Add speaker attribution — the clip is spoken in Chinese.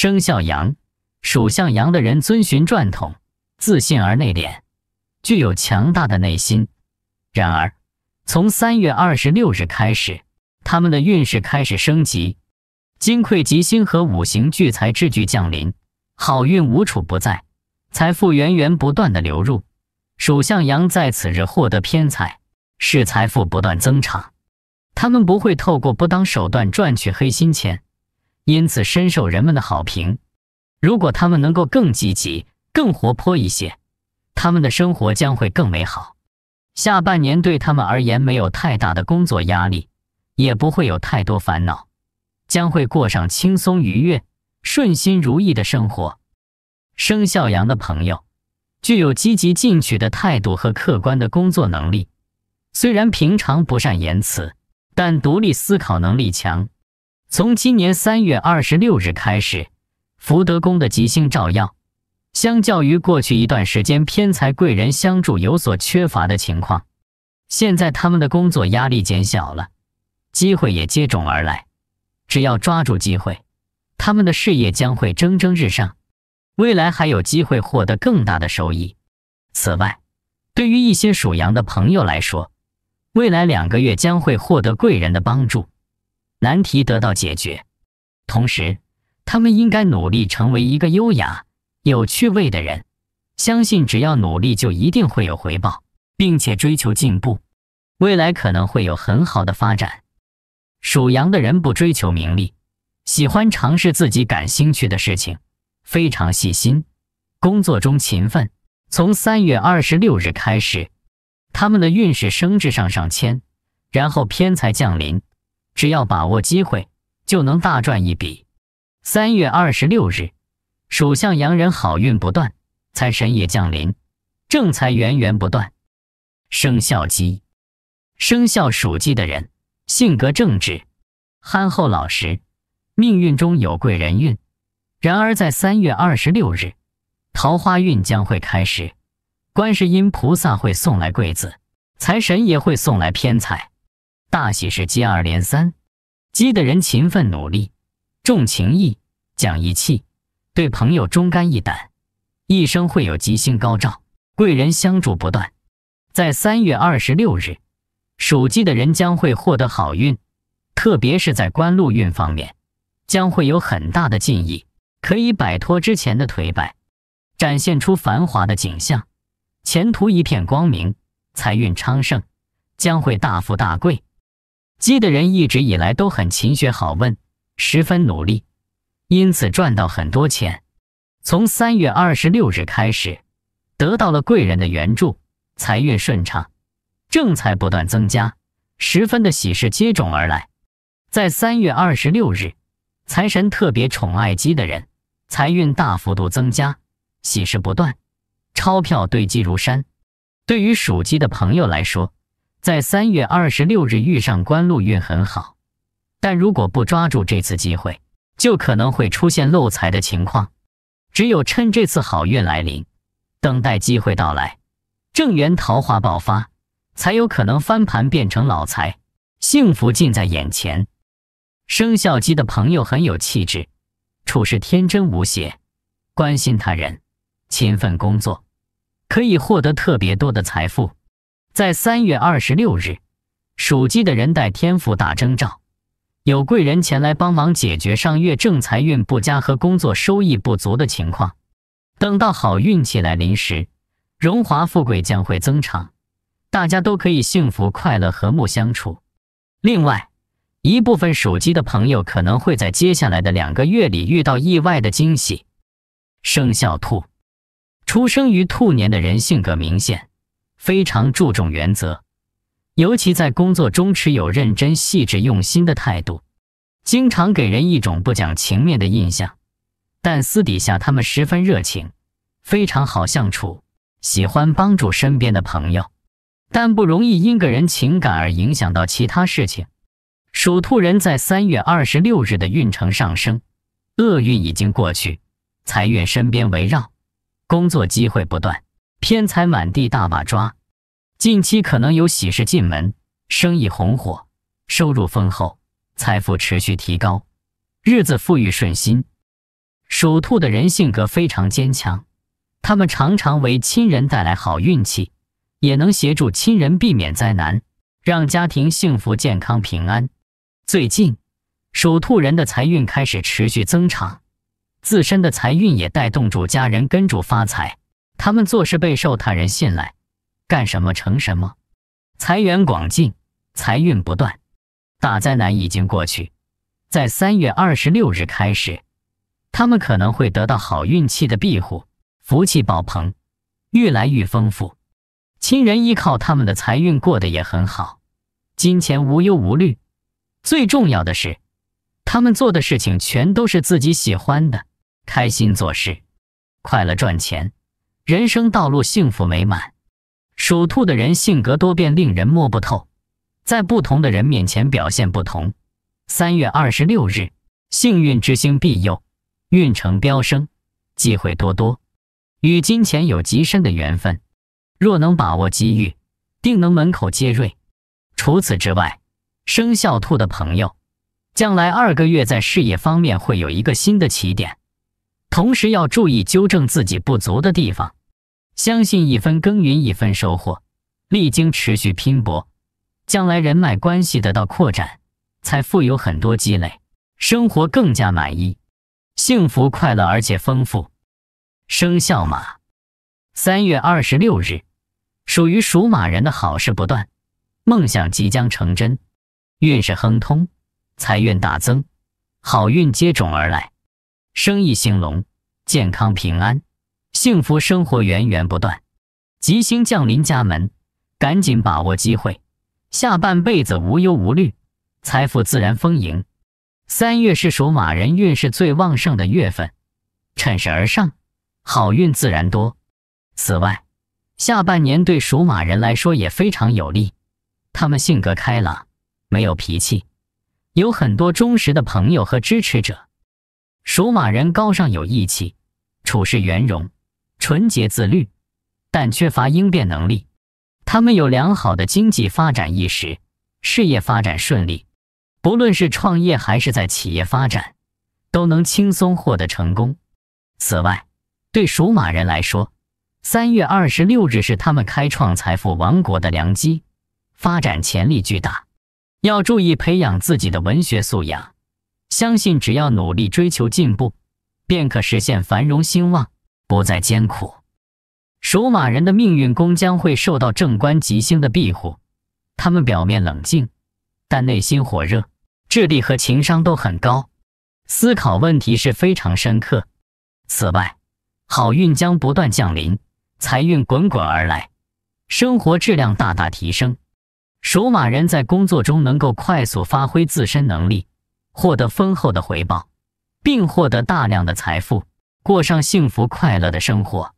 Speaker 1: 生肖羊，属相羊的人遵循传统，自信而内敛，具有强大的内心。然而，从三月二十六日开始，他们的运势开始升级。金匮吉星和五行聚财之局降临，好运无处不在，财富源源不断的流入。属相羊在此日获得偏财，使财富不断增长。他们不会透过不当手段赚取黑心钱。因此，深受人们的好评。如果他们能够更积极、更活泼一些，他们的生活将会更美好。下半年对他们而言没有太大的工作压力，也不会有太多烦恼，将会过上轻松愉悦、顺心如意的生活。生肖羊的朋友，具有积极进取的态度和客观的工作能力，虽然平常不善言辞，但独立思考能力强。从今年三月二十六日开始，福德宫的吉星照耀，相较于过去一段时间偏财贵人相助有所缺乏的情况，现在他们的工作压力减小了，机会也接踵而来。只要抓住机会，他们的事业将会蒸蒸日上，未来还有机会获得更大的收益。此外，对于一些属羊的朋友来说，未来两个月将会获得贵人的帮助。难题得到解决，同时，他们应该努力成为一个优雅、有趣味的人。相信只要努力，就一定会有回报，并且追求进步，未来可能会有很好的发展。属羊的人不追求名利，喜欢尝试自己感兴趣的事情，非常细心，工作中勤奋。从三月二十六日开始，他们的运势升至上上签，然后偏财降临。只要把握机会，就能大赚一笔。三月二十六日，属相羊人好运不断，财神也降临，正财源源不断。生肖鸡，生肖属鸡的人性格正直、憨厚老实，命运中有贵人运。然而在三月二十六日，桃花运将会开始，观世音菩萨会送来贵子，财神也会送来偏财。大喜事接二连三，鸡的人勤奋努力，重情义，讲义气，对朋友忠肝义胆，一生会有吉星高照，贵人相助不断。在三月二十六日，属鸡的人将会获得好运，特别是在官禄运方面，将会有很大的进益，可以摆脱之前的颓败，展现出繁华的景象，前途一片光明，财运昌盛，将会大富大贵。鸡的人一直以来都很勤学好问，十分努力，因此赚到很多钱。从三月二十六日开始，得到了贵人的援助，财运顺畅，正财不断增加，十分的喜事接踵而来。在三月二十六日，财神特别宠爱鸡的人，财运大幅度增加，喜事不断，钞票堆积如山。对于属鸡的朋友来说，在三月二十六日遇上官路运很好，但如果不抓住这次机会，就可能会出现漏财的情况。只有趁这次好运来临，等待机会到来，正缘桃花爆发，才有可能翻盘变成老财，幸福近在眼前。生肖鸡的朋友很有气质，处事天真无邪，关心他人，勤奋工作，可以获得特别多的财富。在三月二十六日，属鸡的人带天赋大征兆，有贵人前来帮忙解决上月正财运不佳和工作收益不足的情况。等到好运气来临时，荣华富贵将会增长，大家都可以幸福快乐、和睦相处。另外，一部分属鸡的朋友可能会在接下来的两个月里遇到意外的惊喜。生肖兔，出生于兔年的人性格明显。非常注重原则，尤其在工作中持有认真、细致、用心的态度，经常给人一种不讲情面的印象。但私底下他们十分热情，非常好相处，喜欢帮助身边的朋友，但不容易因个人情感而影响到其他事情。属兔人在三月二十六日的运程上升，厄运已经过去，财运身边围绕，工作机会不断。偏财满地大把抓，近期可能有喜事进门，生意红火，收入丰厚，财富持续提高，日子富裕顺心。属兔的人性格非常坚强，他们常常为亲人带来好运气，也能协助亲人避免灾难，让家庭幸福、健康、平安。最近，属兔人的财运开始持续增长，自身的财运也带动主家人跟主发财。他们做事备受他人信赖，干什么成什么，财源广进，财运不断。大灾难已经过去，在三月二十六日开始，他们可能会得到好运气的庇护，福气爆棚，愈来愈丰富。亲人依靠他们的财运过得也很好，金钱无忧无虑。最重要的是，他们做的事情全都是自己喜欢的，开心做事，快乐赚钱。人生道路幸福美满，属兔的人性格多变，令人摸不透，在不同的人面前表现不同。三月二十六日，幸运之星庇佑，运程飙升，机会多多，与金钱有极深的缘分。若能把握机遇，定能门口接瑞。除此之外，生肖兔的朋友，将来二个月在事业方面会有一个新的起点，同时要注意纠正自己不足的地方。相信一分耕耘一分收获，历经持续拼搏，将来人脉关系得到扩展，财富有很多积累，生活更加满意，幸福快乐而且丰富。生肖马，三月二十六日，属于属马人的好事不断，梦想即将成真，运势亨通，财运大增，好运接踵而来，生意兴隆，健康平安。幸福生活源源不断，吉星降临家门，赶紧把握机会，下半辈子无忧无虑，财富自然丰盈。三月是属马人运势最旺盛的月份，趁势而上，好运自然多。此外，下半年对属马人来说也非常有利，他们性格开朗，没有脾气，有很多忠实的朋友和支持者。属马人高尚有义气，处事圆融。纯洁自律，但缺乏应变能力。他们有良好的经济发展意识，事业发展顺利。不论是创业还是在企业发展，都能轻松获得成功。此外，对属马人来说，三月二十六日是他们开创财富王国的良机，发展潜力巨大。要注意培养自己的文学素养，相信只要努力追求进步，便可实现繁荣兴旺。不再艰苦，属马人的命运宫将会受到正官吉星的庇护。他们表面冷静，但内心火热，智力和情商都很高，思考问题是非常深刻。此外，好运将不断降临，财运滚滚而来，生活质量大大提升。属马人在工作中能够快速发挥自身能力，获得丰厚的回报，并获得大量的财富。过上幸福快乐的生活。